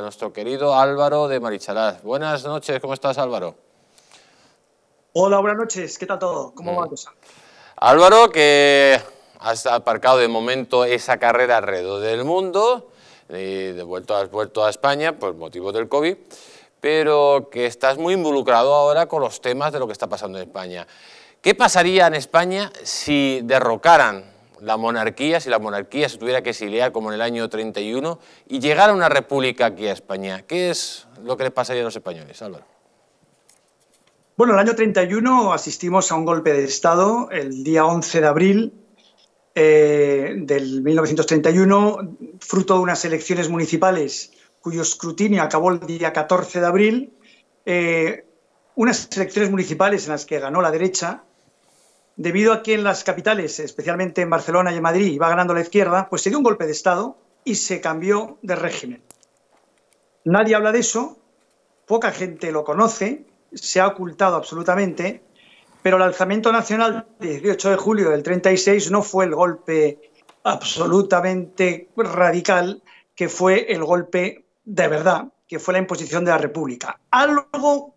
nuestro querido Álvaro de Marichalaz. Buenas noches, ¿cómo estás Álvaro? Hola, buenas noches, ¿qué tal todo? ¿Cómo va la cosa? Álvaro, que has aparcado de momento esa carrera alrededor del mundo, y de vuelto, has vuelto a España por motivos del COVID, pero que estás muy involucrado ahora con los temas de lo que está pasando en España. ¿Qué pasaría en España si derrocaran la monarquía, si la monarquía se tuviera que exiliar como en el año 31 y llegar a una república aquí a España, ¿qué es lo que le pasaría a los españoles, Álvaro? Bueno, el año 31 asistimos a un golpe de Estado el día 11 de abril de eh, del 1931, fruto de unas elecciones municipales cuyo escrutinio acabó el día 14 de abril, eh, unas elecciones municipales en las que ganó la derecha, debido a que en las capitales, especialmente en Barcelona y en Madrid, iba ganando la izquierda, pues se dio un golpe de Estado y se cambió de régimen. Nadie habla de eso, poca gente lo conoce, se ha ocultado absolutamente, pero el alzamiento nacional del 18 de julio del 36 no fue el golpe absolutamente radical que fue el golpe de verdad, que fue la imposición de la República. Algo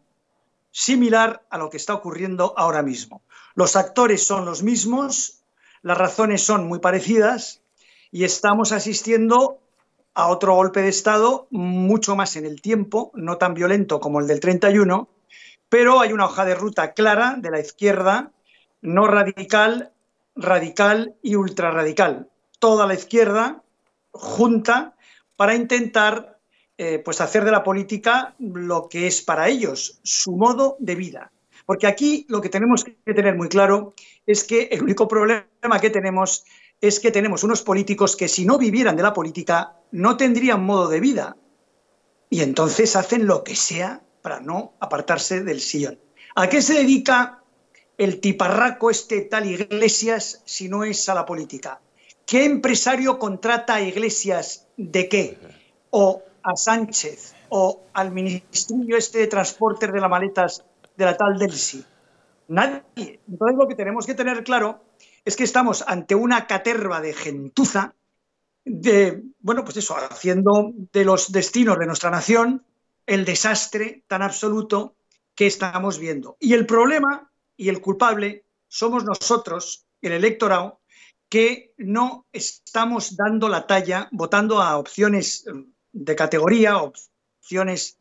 similar a lo que está ocurriendo ahora mismo. Los actores son los mismos, las razones son muy parecidas y estamos asistiendo a otro golpe de Estado mucho más en el tiempo, no tan violento como el del 31, pero hay una hoja de ruta clara de la izquierda, no radical, radical y ultrarradical. Toda la izquierda junta para intentar eh, pues hacer de la política lo que es para ellos, su modo de vida. Porque aquí lo que tenemos que tener muy claro es que el único problema que tenemos es que tenemos unos políticos que si no vivieran de la política no tendrían modo de vida y entonces hacen lo que sea para no apartarse del sillón. ¿A qué se dedica el tiparraco este tal Iglesias si no es a la política? ¿Qué empresario contrata a Iglesias de qué? ¿O a Sánchez? ¿O al Ministerio este de transporte de las Maletas de la tal Delsi. Nadie. Entonces lo que tenemos que tener claro es que estamos ante una caterva de gentuza, de, bueno, pues eso, haciendo de los destinos de nuestra nación el desastre tan absoluto que estamos viendo. Y el problema y el culpable somos nosotros, el electorado, que no estamos dando la talla, votando a opciones de categoría, opciones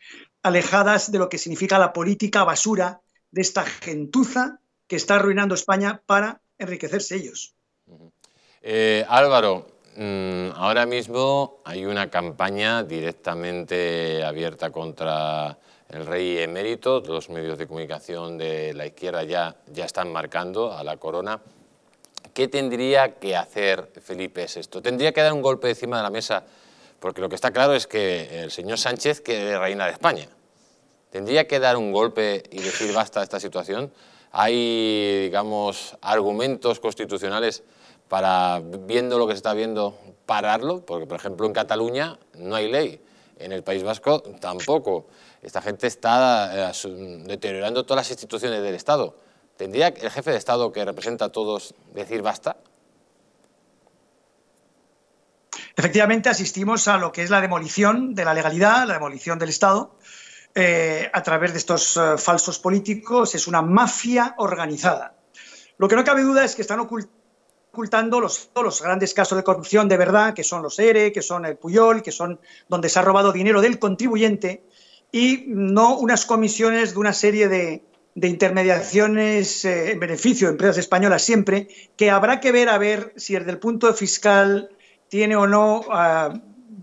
alejadas de lo que significa la política basura de esta gentuza que está arruinando España para enriquecerse ellos. Eh, Álvaro, mm, ahora mismo hay una campaña directamente abierta contra el rey emérito, los medios de comunicación de la izquierda ya, ya están marcando a la corona. ¿Qué tendría que hacer Felipe esto? ¿Tendría que dar un golpe encima de la mesa? Porque lo que está claro es que el señor Sánchez quiere reina de España. ¿Tendría que dar un golpe y decir basta a esta situación? ¿Hay, digamos, argumentos constitucionales para, viendo lo que se está viendo, pararlo? Porque, por ejemplo, en Cataluña no hay ley, en el País Vasco tampoco. Esta gente está eh, deteriorando todas las instituciones del Estado. ¿Tendría el jefe de Estado que representa a todos decir basta? Efectivamente, asistimos a lo que es la demolición de la legalidad, la demolición del Estado, eh, a través de estos eh, falsos políticos, es una mafia organizada. Lo que no cabe duda es que están ocultando los, grandes casos de corrupción de verdad, que son los ERE, que son el Puyol, que son donde se ha robado dinero del contribuyente y no unas comisiones de una serie de, intermediaciones eh, en beneficio de empresas españolas siempre, que habrá que ver a ver si desde el punto fiscal tiene o no ah,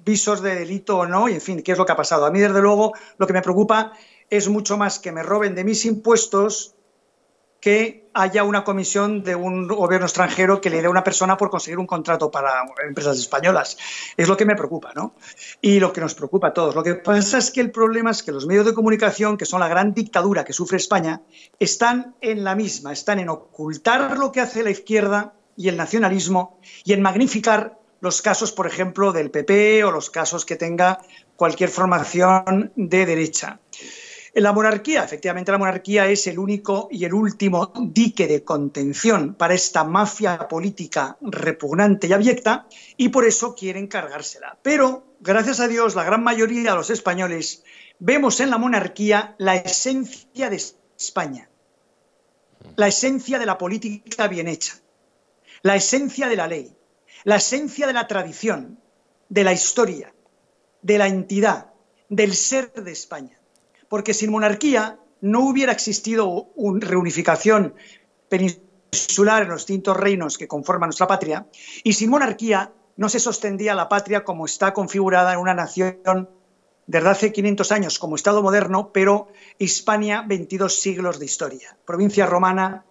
visos de delito o no, y en fin, qué es lo que ha pasado. A mí, desde luego, lo que me preocupa es mucho más que me roben de mis impuestos que haya una comisión de un gobierno extranjero que le dé a una persona por conseguir un contrato para empresas españolas. Es lo que me preocupa, ¿no? Y lo que nos preocupa a todos. Lo que pasa es que el problema es que los medios de comunicación, que son la gran dictadura que sufre España, están en la misma, están en ocultar lo que hace la izquierda y el nacionalismo y en magnificar los casos, por ejemplo, del PP o los casos que tenga cualquier formación de derecha. En La monarquía, efectivamente, la monarquía es el único y el último dique de contención para esta mafia política repugnante y abyecta, y por eso quieren cargársela. Pero, gracias a Dios, la gran mayoría de los españoles vemos en la monarquía la esencia de España, la esencia de la política bien hecha, la esencia de la ley, la esencia de la tradición, de la historia, de la entidad, del ser de España. Porque sin monarquía no hubiera existido una reunificación peninsular en los distintos reinos que conforman nuestra patria, y sin monarquía no se sostendía la patria como está configurada en una nación desde hace 500 años como Estado moderno, pero Hispania 22 siglos de historia, provincia romana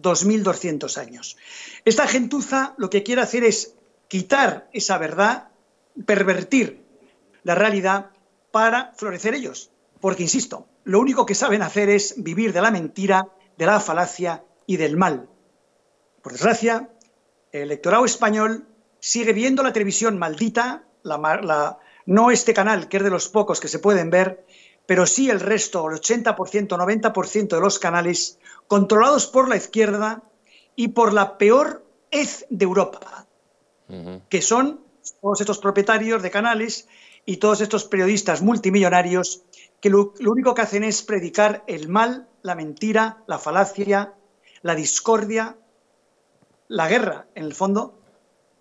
2.200 años. Esta gentuza lo que quiere hacer es quitar esa verdad, pervertir la realidad para florecer ellos. Porque, insisto, lo único que saben hacer es vivir de la mentira, de la falacia y del mal. Por desgracia, el electorado español sigue viendo la televisión maldita, la, la, no este canal, que es de los pocos que se pueden ver, pero sí el resto, el 80%, 90% de los canales controlados por la izquierda y por la peor es de Europa, que son todos estos propietarios de canales y todos estos periodistas multimillonarios que lo único que hacen es predicar el mal, la mentira, la falacia, la discordia, la guerra, en el fondo,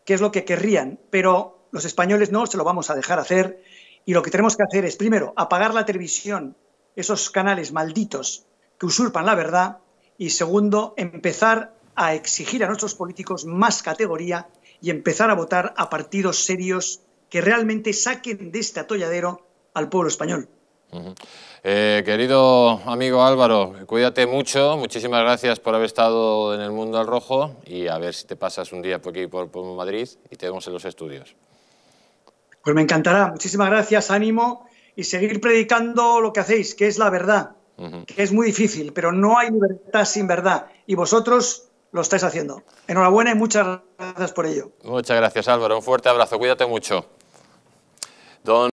que es lo que querrían. Pero los españoles no se lo vamos a dejar hacer y lo que tenemos que hacer es, primero, apagar la televisión, esos canales malditos que usurpan la verdad, y segundo, empezar a exigir a nuestros políticos más categoría y empezar a votar a partidos serios que realmente saquen de este atolladero al pueblo español. Eh, querido amigo Álvaro, cuídate mucho, muchísimas gracias por haber estado en el Mundo al Rojo y a ver si te pasas un día por aquí, por, por Madrid y te vemos en los estudios. Pues me encantará, muchísimas gracias, ánimo y seguir predicando lo que hacéis, que es la verdad es muy difícil, pero no hay libertad sin verdad. Y vosotros lo estáis haciendo. Enhorabuena y muchas gracias por ello. Muchas gracias, Álvaro. Un fuerte abrazo. Cuídate mucho.